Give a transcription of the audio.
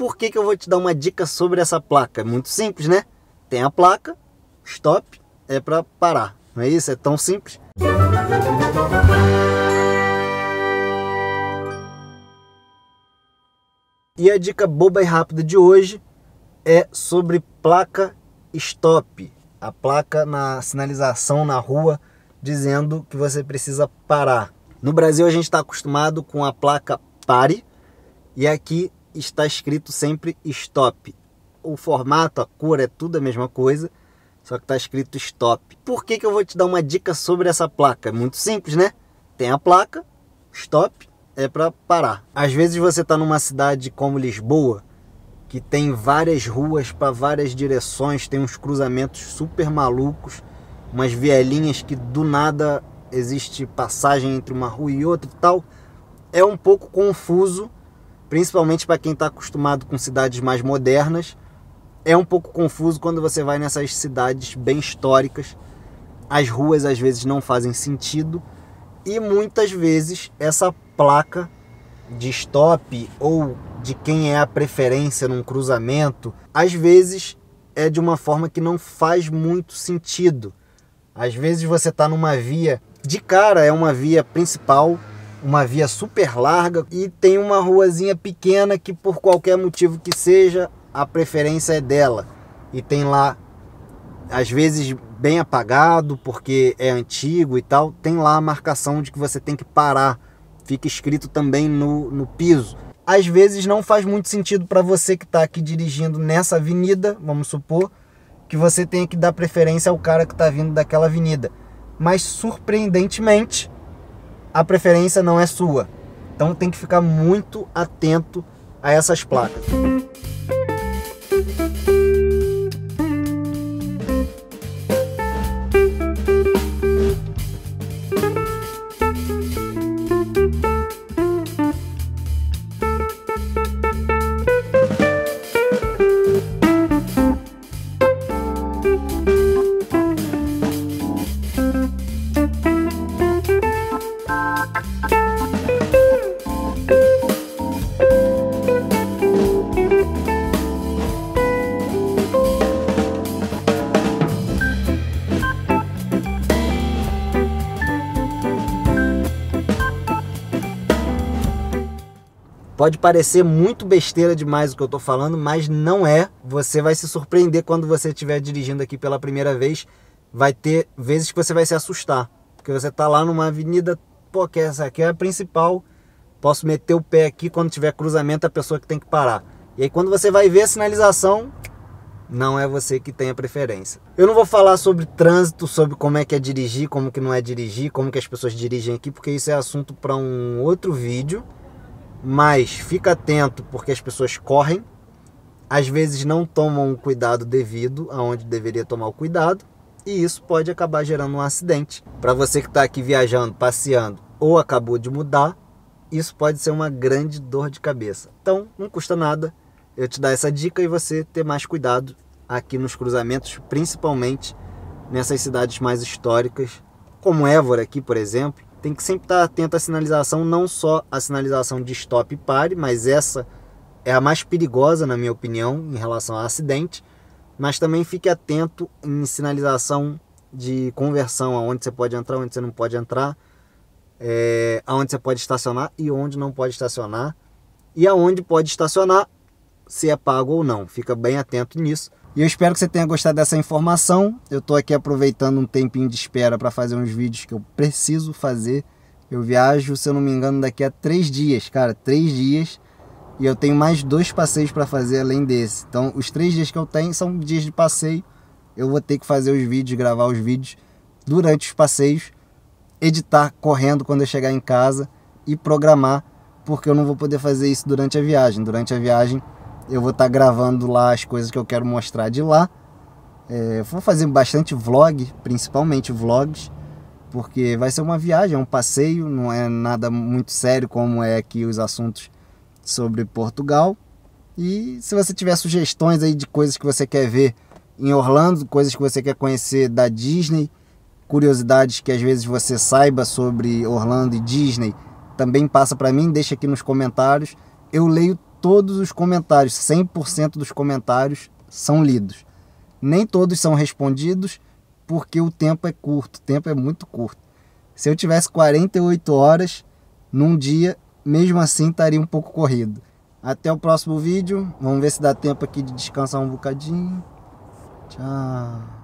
por que, que eu vou te dar uma dica sobre essa placa? É muito simples, né? Tem a placa, stop, é para parar. Não é isso? É tão simples. E a dica boba e rápida de hoje é sobre placa stop. A placa na sinalização na rua dizendo que você precisa parar. No Brasil a gente está acostumado com a placa pare e aqui está escrito sempre stop. O formato, a cor, é tudo a mesma coisa, só que está escrito stop. Por que, que eu vou te dar uma dica sobre essa placa? É muito simples, né? Tem a placa, stop, é para parar. Às vezes você está numa cidade como Lisboa, que tem várias ruas para várias direções, tem uns cruzamentos super malucos, umas vielinhas que do nada existe passagem entre uma rua e outra e tal. É um pouco confuso principalmente para quem está acostumado com cidades mais modernas, é um pouco confuso quando você vai nessas cidades bem históricas. As ruas às vezes não fazem sentido e muitas vezes essa placa de stop ou de quem é a preferência num cruzamento, às vezes é de uma forma que não faz muito sentido. Às vezes você está numa via, de cara é uma via principal, uma via super larga e tem uma ruazinha pequena que por qualquer motivo que seja, a preferência é dela. E tem lá às vezes bem apagado porque é antigo e tal, tem lá a marcação de que você tem que parar. Fica escrito também no, no piso. Às vezes não faz muito sentido para você que está aqui dirigindo nessa avenida, vamos supor, que você tenha que dar preferência ao cara que está vindo daquela avenida. Mas surpreendentemente, a preferência não é sua. Então tem que ficar muito atento a essas placas. Pode parecer muito besteira demais o que eu estou falando, mas não é. Você vai se surpreender quando você estiver dirigindo aqui pela primeira vez. Vai ter vezes que você vai se assustar, porque você está lá numa avenida, pô, que essa aqui é a principal. Posso meter o pé aqui quando tiver cruzamento, a pessoa que tem que parar. E aí quando você vai ver a sinalização, não é você que tem a preferência. Eu não vou falar sobre trânsito, sobre como é que é dirigir, como que não é dirigir, como que as pessoas dirigem aqui, porque isso é assunto para um outro vídeo. Mas fica atento porque as pessoas correm, às vezes não tomam o cuidado devido aonde deveria tomar o cuidado, e isso pode acabar gerando um acidente. Para você que está aqui viajando, passeando ou acabou de mudar, isso pode ser uma grande dor de cabeça. Então, não custa nada eu te dar essa dica e você ter mais cuidado aqui nos cruzamentos, principalmente nessas cidades mais históricas, como Évora aqui, por exemplo, tem que sempre estar atento à sinalização, não só à sinalização de stop e pare, mas essa é a mais perigosa, na minha opinião, em relação a acidente. Mas também fique atento em sinalização de conversão, aonde você pode entrar, onde você não pode entrar, é, aonde você pode estacionar e onde não pode estacionar, e aonde pode estacionar se é pago ou não. Fica bem atento nisso. E eu espero que você tenha gostado dessa informação. Eu estou aqui aproveitando um tempinho de espera para fazer uns vídeos que eu preciso fazer. Eu viajo, se eu não me engano, daqui a três dias, cara, três dias. E eu tenho mais dois passeios para fazer além desse. Então, os três dias que eu tenho são dias de passeio. Eu vou ter que fazer os vídeos, gravar os vídeos durante os passeios, editar correndo quando eu chegar em casa e programar, porque eu não vou poder fazer isso durante a viagem. Durante a viagem, eu vou estar tá gravando lá as coisas que eu quero mostrar de lá. É, vou fazer bastante vlog, principalmente vlogs, porque vai ser uma viagem, é um passeio, não é nada muito sério como é aqui os assuntos sobre Portugal. E se você tiver sugestões aí de coisas que você quer ver em Orlando, coisas que você quer conhecer da Disney, curiosidades que às vezes você saiba sobre Orlando e Disney, também passa para mim, deixa aqui nos comentários. Eu leio todos os comentários, 100% dos comentários são lidos. Nem todos são respondidos porque o tempo é curto, o tempo é muito curto. Se eu tivesse 48 horas num dia, mesmo assim estaria um pouco corrido. Até o próximo vídeo. Vamos ver se dá tempo aqui de descansar um bocadinho. Tchau.